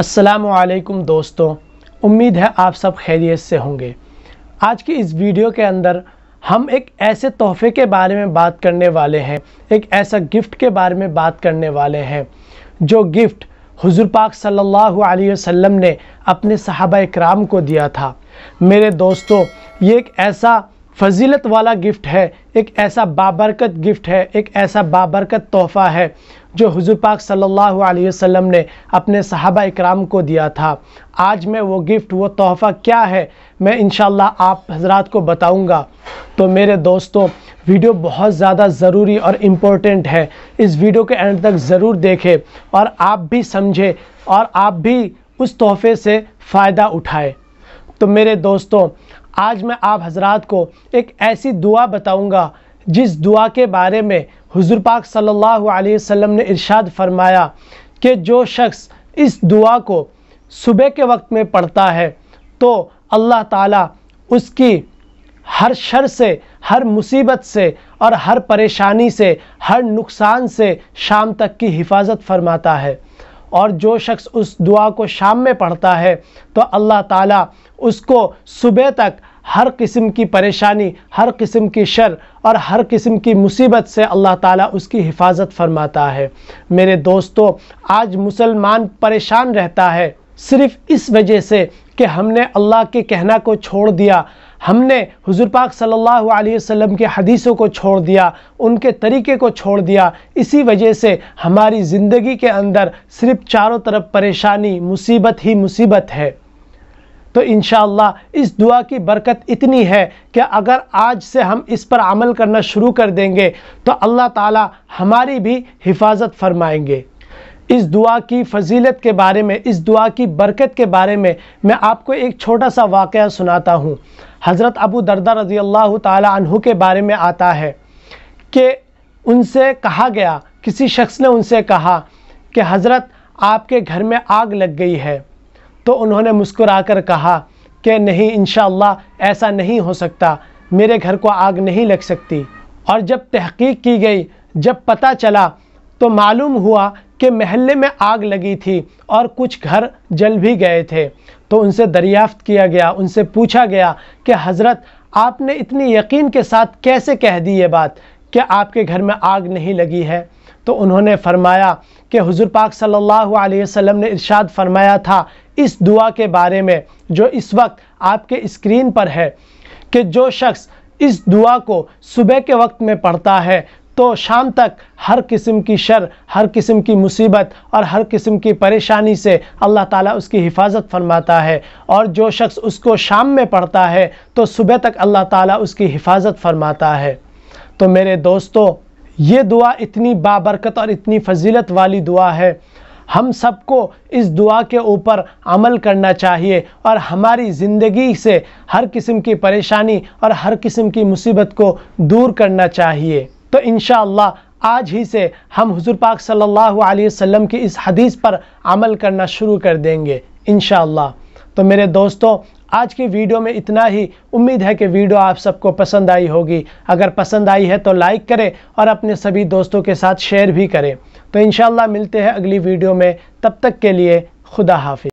असलकुम दोस्तों उम्मीद है आप सब खैरियत से होंगे आज की इस वीडियो के अंदर हम एक ऐसे तोहफे के बारे में बात करने वाले हैं एक ऐसा गिफ्ट के बारे में बात करने वाले हैं जो गिफ्ट हुजूर पाक सल्लल्लाहु अलैहि वसल्लम ने अपने सहाबा कराम को दिया था मेरे दोस्तों ये एक ऐसा फजीलत वाला गिफ्ट है एक ऐसा बाबरकत गिफ्ट है एक ऐसा बाबरकत तोहफ़ा है जो हुजूर पाक सल्लल्लाहु अलैहि वसल्लम ने अपने सहाबा इकराम को दिया था आज मैं वो गिफ्ट वो तोहफ़ा क्या है मैं इन आप हजरात को बताऊंगा तो मेरे दोस्तों वीडियो बहुत ज़्यादा ज़रूरी और इम्पोर्टेंट है इस वीडियो के एंड तक ज़रूर देखें और आप भी समझें और आप भी उस तोहफ़े से फ़ायदा उठाए तो मेरे दोस्तों आज मैं आप हजरात को एक ऐसी दुआ बताऊंगा जिस दुआ के बारे में हुजूर पाक सल्लल्लाहु अलैहि वसल्लम ने इरशाद फरमाया कि जो शख्स इस दुआ को सुबह के वक्त में पढ़ता है तो अल्लाह ताला उसकी हर शर से हर मुसीबत से और हर परेशानी से हर नुकसान से शाम तक की हिफाजत फरमाता है और जो शख्स उस दुआ को शाम में पढ़ता है तो अल्लाह ताला उसको सुबह तक हर किस्म की परेशानी हर किस्म की शर और हर किस्म की मुसीबत से अल्लाह ताला उसकी हिफाजत फरमाता है मेरे दोस्तों आज मुसलमान परेशान रहता है सिर्फ इस वजह से कि हमने अल्लाह के कहना को छोड़ दिया हमने हुजूर पाक सल्लल्लाहु अलैहि वसल्लम के हदीसों को छोड़ दिया उनके तरीके को छोड़ दिया इसी वजह से हमारी ज़िंदगी के अंदर सिर्फ चारों तरफ परेशानी मुसीबत ही मुसीबत है तो इन इस दुआ की बरकत इतनी है कि अगर आज से हम इस पर अमल करना शुरू कर देंगे तो अल्लाह ताला हमारी भी हिफाजत फरमाएंगे इस दुआ की फजीलत के बारे में इस दुआ की बरकत के बारे में मैं आपको एक छोटा सा वाक़ सुनाता हूँ हज़रत अबू दरदा रज़ी अल्लाह तहु के बारे में आता है कि उनसे कहा गया किसी शख्स ने उनसे कहा कि हज़रत आपके घर में आग लग गई है तो उन्होंने मुस्कुराकर कहा कि नहीं इन ऐसा नहीं हो सकता मेरे घर को आग नहीं लग सकती और जब तहकीक की गई जब पता चला तो मालूम हुआ कि महल्ले में आग लगी थी और कुछ घर जल भी गए थे तो उनसे दरियाफ्त किया गया उनसे पूछा गया कि हज़रत आपने इतनी यकीन के साथ कैसे कह दी ये बात कि आपके घर में आग नहीं लगी है तो उन्होंने फरमाया कि हुजूर पाक सल्लल्लाहु अलैहि वसल्लम ने इरशाद फरमाया था इस दुआ के बारे में जो इस वक्त आपके स्क्रीन पर है कि जो शख्स इस दुआ को सुबह के वक्त में पढ़ता है तो शाम तक हर किस्म की शर हर किस्म की मुसीबत और हर किस्म की परेशानी से अल्लाह ताला उसकी हिफाजत फरमाता है और जो शख्स उसको शाम में पढ़ता है तो सुबह तक अल्लाह ताला उसकी हिफाजत फरमाता है तो मेरे दोस्तों ये दुआ इतनी बाबरकत और इतनी फजीलत वाली दुआ है हम सबको इस दुआ के ऊपर अमल करना चाहिए और हमारी ज़िंदगी से हर किस्म की परेशानी और हर किस्म की मुसीबत को दूर करना चाहिए तो इन आज ही से हम हुजूर पाक सल्लल्लाहु अलैहि वसल्लम की इस हदीस पर अमल करना शुरू कर देंगे इन तो मेरे दोस्तों आज की वीडियो में इतना ही उम्मीद है कि वीडियो आप सबको पसंद आई होगी अगर पसंद आई है तो लाइक करें और अपने सभी दोस्तों के साथ शेयर भी करें तो इन मिलते हैं अगली वीडियो में तब तक के लिए खुदा हाफि